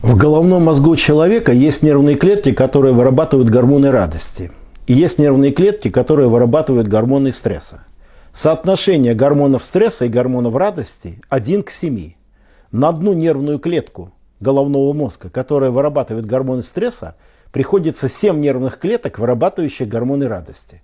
В головном мозгу человека есть нервные клетки, которые вырабатывают гормоны радости. И есть нервные клетки, которые вырабатывают гормоны стресса. Соотношение гормонов стресса и гормонов радости 1 к 7. На одну нервную клетку головного мозга, которая вырабатывает гормоны стресса, приходится 7 нервных клеток, вырабатывающих гормоны радости.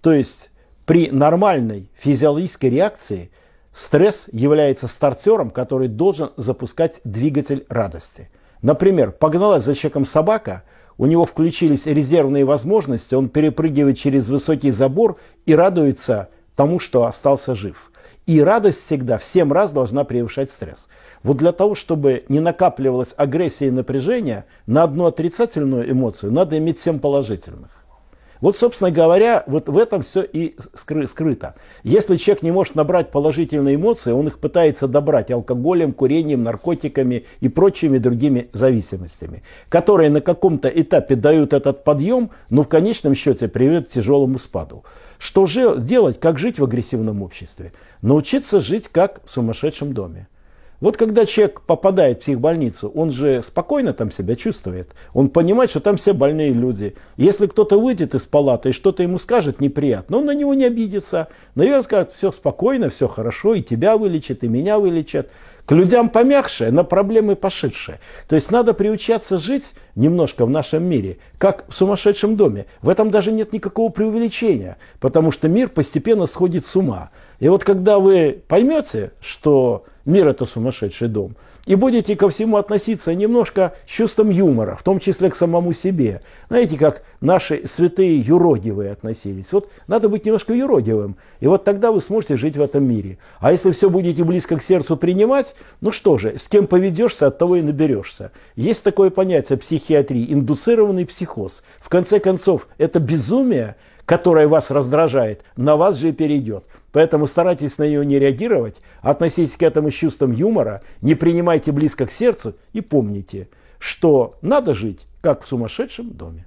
То есть при нормальной физиологической реакции стресс является стартером, который должен запускать двигатель радости – Например, погналась за человеком собака, у него включились резервные возможности, он перепрыгивает через высокий забор и радуется тому, что остался жив. И радость всегда всем 7 раз должна превышать стресс. Вот для того, чтобы не накапливалась агрессия и напряжение, на одну отрицательную эмоцию надо иметь семь положительных. Вот, собственно говоря, вот в этом все и скры- скрыто. Если человек не может набрать положительные эмоции, он их пытается добрать алкоголем, курением, наркотиками и прочими другими зависимостями, которые на каком-то этапе дают этот подъем, но в конечном счете приведет к тяжелому спаду. Что же делать, как жить в агрессивном обществе? Научиться жить как в сумасшедшем доме. Вот когда человек попадает в психбольницу, он же спокойно там себя чувствует. Он понимает, что там все больные люди. Если кто-то выйдет из палаты и что-то ему скажет неприятно, он на него не обидится. Наверное, скажет, все спокойно, все хорошо, и тебя вылечат, и меня вылечат. К людям помягше, на проблемы поширше. То есть надо приучаться жить немножко в нашем мире, как в сумасшедшем доме. В этом даже нет никакого преувеличения, потому что мир постепенно сходит с ума. И вот когда вы поймете, что Мир – это сумасшедший дом. И будете ко всему относиться немножко с чувством юмора, в том числе к самому себе. Знаете, как наши святые юродивые относились. Вот надо быть немножко юродивым, и вот тогда вы сможете жить в этом мире. А если все будете близко к сердцу принимать, ну что же, с кем поведешься, от того и наберешься. Есть такое понятие психиатрии – индуцированный психоз. В конце концов, это безумие – которая вас раздражает, на вас же перейдет. Поэтому старайтесь на нее не реагировать, относитесь к этому с чувством юмора, не принимайте близко к сердцу и помните, что надо жить, как в сумасшедшем доме.